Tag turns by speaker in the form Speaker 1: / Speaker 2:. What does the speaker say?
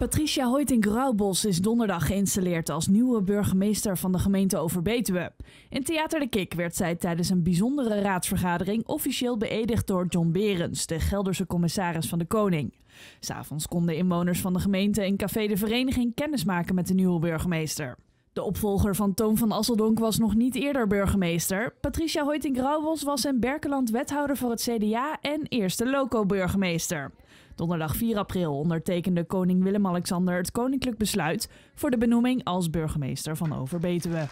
Speaker 1: Patricia Hoytink-Rauwbos is donderdag geïnstalleerd als nieuwe burgemeester van de gemeente Overbetuwe. In Theater de Kik werd zij tijdens een bijzondere raadsvergadering officieel beëdigd door John Berens, de Gelderse commissaris van de Koning. S'avonds konden inwoners van de gemeente in Café de Vereniging kennismaken met de nieuwe burgemeester. De opvolger van Toon van Asseldonk was nog niet eerder burgemeester. Patricia Hoyting rauwels was in Berkeland wethouder voor het CDA en eerste loco-burgemeester. Donderdag 4 april ondertekende koning Willem-Alexander het koninklijk besluit voor de benoeming als burgemeester van Overbetuwe.